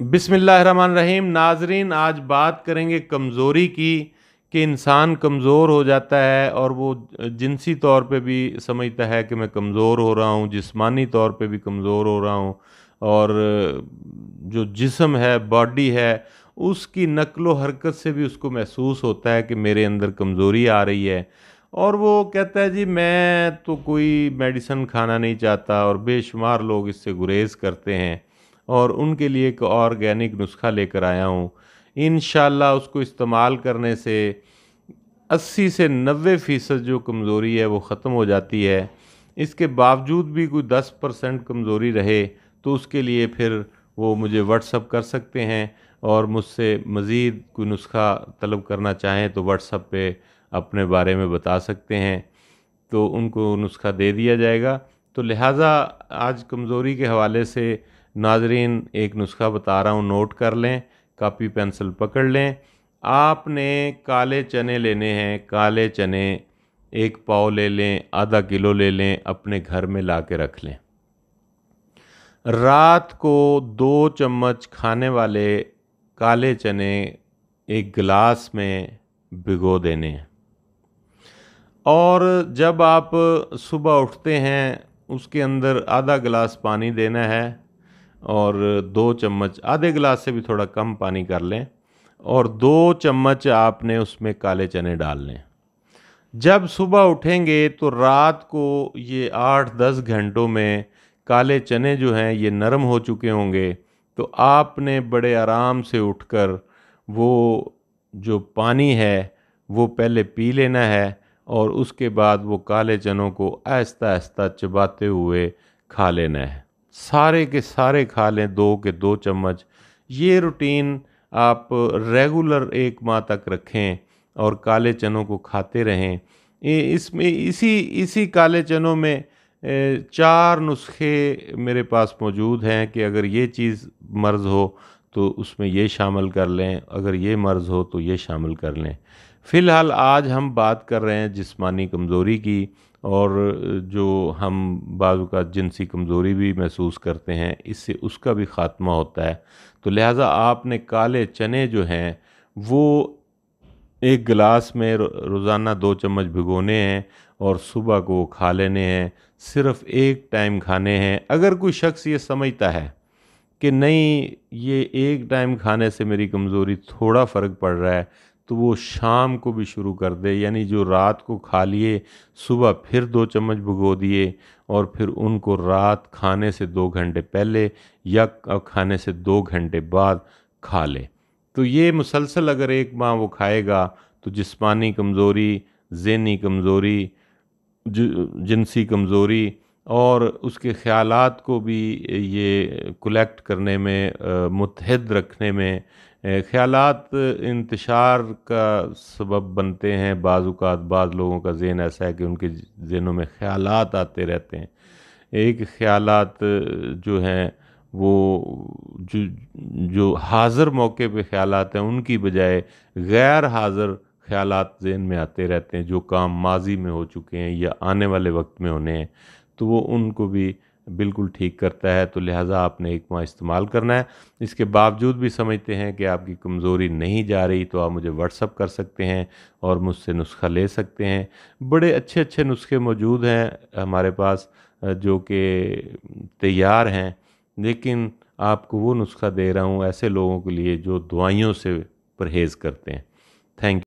बिसमीम नाजरीन आज बात करेंगे कमज़ोरी की कि इंसान कमज़ोर हो जाता है और वो जिनसी तौर पे भी समझता है कि मैं कमज़ोर हो रहा हूँ जिस्मानी तौर पे भी कमज़ोर हो रहा हूँ और जो जिसम है बॉडी है उसकी नकलो हरकत से भी उसको महसूस होता है कि मेरे अंदर कमज़ोरी आ रही है और वो कहता है जी मैं तो कोई मेडिसन खाना नहीं चाहता और बेशुमार लोग इससे गुरेज करते हैं और उनके लिए एक ऑर्गेनिक नुस्खा लेकर आया हूँ इन उसको इस्तेमाल करने से 80 से 90 फ़ीसद जो कमज़ोरी है वो ख़त्म हो जाती है इसके बावजूद भी कोई 10 परसेंट कमज़ोरी रहे तो उसके लिए फिर वो मुझे व्हाट्सअप कर सकते हैं और मुझसे मज़ीद कोई नुस्खा तलब करना चाहें तो व्हाट्सअप पे अपने बारे में बता सकते हैं तो उनको नुस्खा दे दिया जाएगा तो लिहाजा आज कमज़ोरी के हवाले से नाजरीन एक नुस्खा बता रहा हूँ नोट कर लें कापी पेंसिल पकड़ लें आपने काले चने लेने हैं काले चने एक पाव ले लें आधा किलो ले लें अपने घर में ला के रख लें रात को दो चम्मच खाने वाले काले चने एक गिलास में भिगो देने हैं और जब आप सुबह उठते हैं उसके अंदर आधा गिलास पानी देना है और दो चम्मच आधे गिलास से भी थोड़ा कम पानी कर लें और दो चम्मच आपने उसमें काले चने डाल लें जब सुबह उठेंगे तो रात को ये आठ दस घंटों में काले चने जो हैं ये नरम हो चुके होंगे तो आपने बड़े आराम से उठकर वो जो पानी है वो पहले पी लेना है और उसके बाद वो काले चनों को आहिस्ता आहिस्ता चबाते हुए खा लेना है सारे के सारे खा लें दो के दो चम्मच ये रूटीन आप रेगुलर एक माह तक रखें और काले चनों को खाते रहें इसमें इसी इसी काले चनों में चार नुस्खे मेरे पास मौजूद हैं कि अगर ये चीज़ मर्ज़ हो तो उसमें ये शामिल कर लें अगर ये मर्ज़ हो तो ये शामिल कर लें फ़िलहाल आज हम बात कर रहे हैं जिस्मानी कमज़ोरी की और जो हम बाद का जिनसी कमज़ोरी भी महसूस करते हैं इससे उसका भी ख़ात्मा होता है तो लिहाजा आपने काले चने जो हैं वो एक गिलास में रोज़ाना दो चम्मच भिगोने हैं और सुबह को खा लेने हैं सिर्फ एक टाइम खाने हैं अगर कोई शख्स ये समझता है कि नहीं ये एक टाइम खाने से मेरी कमज़ोरी थोड़ा फ़र्क पड़ रहा है तो वो शाम को भी शुरू कर दे यानी जो रात को खा लिए सुबह फिर दो चम्मच भुगो दिए और फिर उनको रात खाने से दो घंटे पहले या खाने से दो घंटे बाद खा ले तो ये मुसलसल अगर एक माह वो खाएगा तो जिस्मानी कमज़ोरी जहनी कमज़ोरी जिनसी कमज़ोरी और उसके ख़्यालात को भी ये कलेक्ट करने में मुतहद रखने में ख़्यालात इंतशार का सबब बनते हैं बाज़ात बाज़ लोगों का जेन ऐसा है कि उनके जेनों में ख़्यालात आते रहते हैं एक ख़्यालात जो हैं वो जो जो हाज़र मौके पे ख़्याल हैं उनकी बजाय गैर हाज़र ख्यालात जेन में आते रहते हैं जो काम माजी में हो चुके हैं या आने वाले वक्त में होने हैं तो वो उनको भी बिल्कुल ठीक करता है तो लिहाजा आपने एक माह इस्तेमाल करना है इसके बावजूद भी समझते हैं कि आपकी कमज़ोरी नहीं जा रही तो आप मुझे व्हाट्सअप कर सकते हैं और मुझसे नुस्खा ले सकते हैं बड़े अच्छे अच्छे नुस्खे मौजूद हैं हमारे पास जो कि तैयार हैं लेकिन आपको वो नुस्खा दे रहा हूँ ऐसे लोगों के लिए जो दवाइयों से परहेज़ करते हैं थैंक